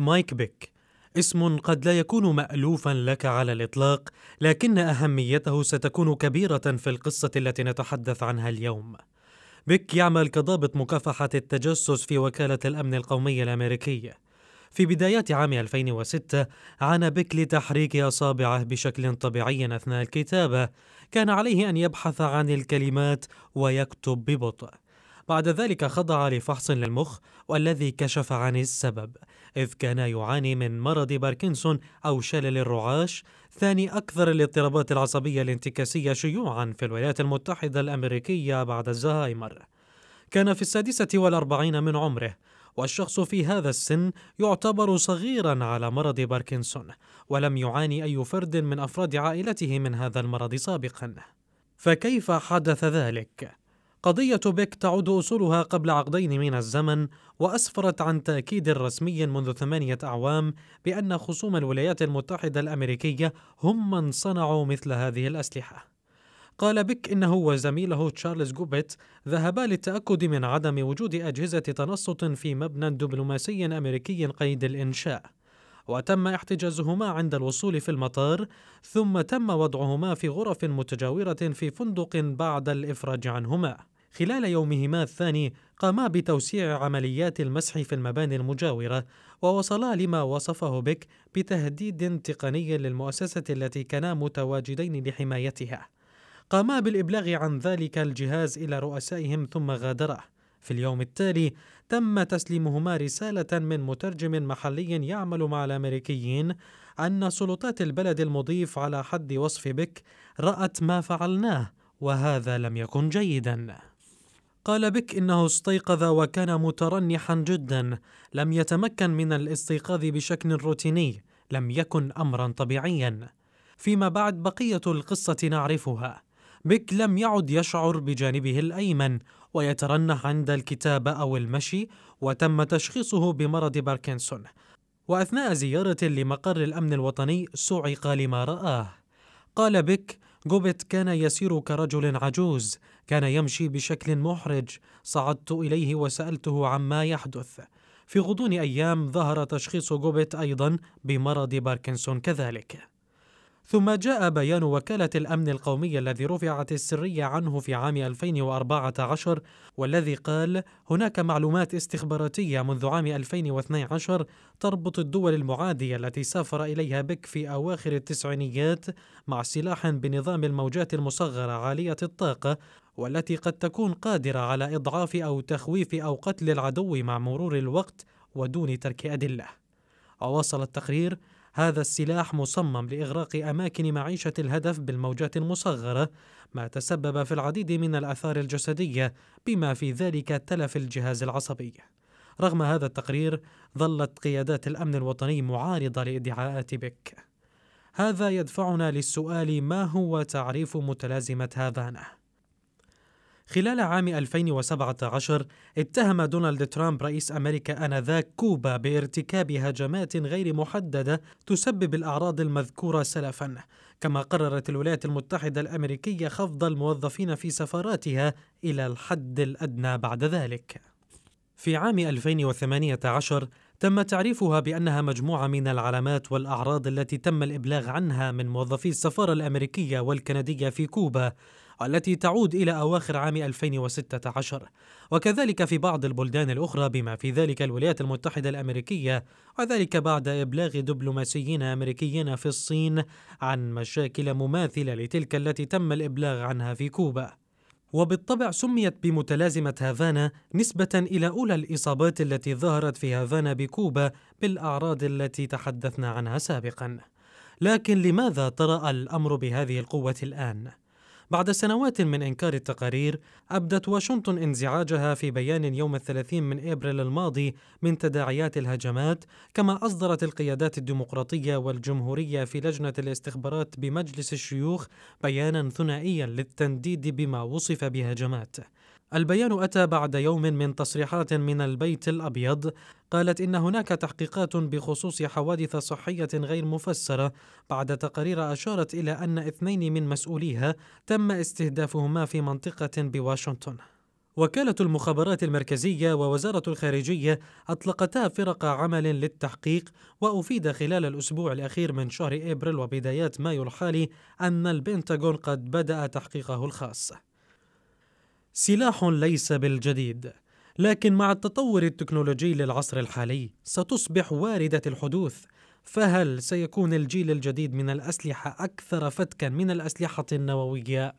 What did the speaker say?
مايك بيك اسم قد لا يكون مألوفا لك على الإطلاق لكن أهميته ستكون كبيرة في القصة التي نتحدث عنها اليوم بيك يعمل كضابط مكافحة التجسس في وكالة الأمن القومي الأمريكية في بدايات عام 2006 عانى بيك لتحريك أصابعه بشكل طبيعي أثناء الكتابة كان عليه أن يبحث عن الكلمات ويكتب ببطء بعد ذلك خضع لفحص للمخ والذي كشف عن السبب إذ كان يعاني من مرض باركنسون أو شلل الرعاش ثاني أكثر الاضطرابات العصبية الانتكاسية شيوعا في الولايات المتحدة الأمريكية بعد الزهايمر كان في السادسة والأربعين من عمره والشخص في هذا السن يعتبر صغيرا على مرض باركنسون ولم يعاني أي فرد من أفراد عائلته من هذا المرض سابقا فكيف حدث ذلك؟ قضية بيك تعود أصولها قبل عقدين من الزمن وأسفرت عن تأكيد رسمي منذ ثمانية أعوام بأن خصوم الولايات المتحدة الأمريكية هم من صنعوا مثل هذه الأسلحة قال بيك إنه وزميله تشارلز جوبيت ذهبا للتأكد من عدم وجود أجهزة تنصت في مبنى دبلوماسي أمريكي قيد الإنشاء وتم احتجازهما عند الوصول في المطار ثم تم وضعهما في غرف متجاورة في فندق بعد الإفراج عنهما خلال يومهما الثاني قاما بتوسيع عمليات المسح في المباني المجاورة ووصلا لما وصفه بك بتهديد تقني للمؤسسة التي كانا متواجدين لحمايتها قاما بالإبلاغ عن ذلك الجهاز إلى رؤسائهم ثم غادراه في اليوم التالي تم تسليمهما رسالة من مترجم محلي يعمل مع الأمريكيين أن سلطات البلد المضيف على حد وصف بك رأت ما فعلناه وهذا لم يكن جيداً قال بك إنه استيقظ وكان مترنحا جدا لم يتمكن من الاستيقاظ بشكل روتيني لم يكن أمرا طبيعيا فيما بعد بقية القصة نعرفها بك لم يعد يشعر بجانبه الأيمن ويترنح عند الكتابة أو المشي وتم تشخيصه بمرض باركنسون وأثناء زيارة لمقر الأمن الوطني صعق لما رآه قال بك جوبيت كان يسير كرجل عجوز كان يمشي بشكل محرج صعدت اليه وسالته عما يحدث في غضون ايام ظهر تشخيص جوبيت ايضا بمرض باركنسون كذلك ثم جاء بيان وكالة الأمن القومي الذي رفعت السرية عنه في عام 2014 والذي قال هناك معلومات استخباراتية منذ عام 2012 تربط الدول المعادية التي سافر إليها بك في أواخر التسعينيات مع سلاح بنظام الموجات المصغرة عالية الطاقة والتي قد تكون قادرة على إضعاف أو تخويف أو قتل العدو مع مرور الوقت ودون ترك أدلة. وواصل التقرير هذا السلاح مصمم لإغراق أماكن معيشة الهدف بالموجات المصغرة ما تسبب في العديد من الآثار الجسدية بما في ذلك تلف الجهاز العصبي رغم هذا التقرير ظلت قيادات الأمن الوطني معارضة لإدعاءات بك هذا يدفعنا للسؤال ما هو تعريف متلازمة هافانا؟ خلال عام 2017 اتهم دونالد ترامب رئيس أمريكا آنذاك كوبا بارتكاب هجمات غير محددة تسبب الأعراض المذكورة سلفاً كما قررت الولايات المتحدة الأمريكية خفض الموظفين في سفاراتها إلى الحد الأدنى بعد ذلك في عام 2018 تم تعريفها بأنها مجموعة من العلامات والأعراض التي تم الإبلاغ عنها من موظفي السفارة الأمريكية والكندية في كوبا والتي تعود إلى أواخر عام 2016 وكذلك في بعض البلدان الأخرى بما في ذلك الولايات المتحدة الأمريكية وذلك بعد إبلاغ دبلوماسيين أمريكيين في الصين عن مشاكل مماثلة لتلك التي تم الإبلاغ عنها في كوبا وبالطبع سميت بمتلازمة هافانا نسبة إلى أولى الإصابات التي ظهرت في هافانا بكوبا بالأعراض التي تحدثنا عنها سابقا لكن لماذا طرأ الأمر بهذه القوة الآن؟ بعد سنوات من إنكار التقارير أبدت واشنطن انزعاجها في بيان يوم الثلاثين من إبريل الماضي من تداعيات الهجمات كما أصدرت القيادات الديمقراطية والجمهورية في لجنة الاستخبارات بمجلس الشيوخ بيانا ثنائيا للتنديد بما وصف بهجمات البيان أتى بعد يوم من تصريحات من البيت الأبيض قالت إن هناك تحقيقات بخصوص حوادث صحية غير مفسرة بعد تقارير أشارت إلى أن اثنين من مسؤوليها تم استهدافهما في منطقة بواشنطن وكالة المخابرات المركزية ووزارة الخارجية أطلقتا فرق عمل للتحقيق وأفيد خلال الأسبوع الأخير من شهر إبريل وبدايات مايو الحالي أن البنتاغون قد بدأ تحقيقه الخاص سلاح ليس بالجديد لكن مع التطور التكنولوجي للعصر الحالي ستصبح وارده الحدوث فهل سيكون الجيل الجديد من الاسلحه اكثر فتكا من الاسلحه النوويه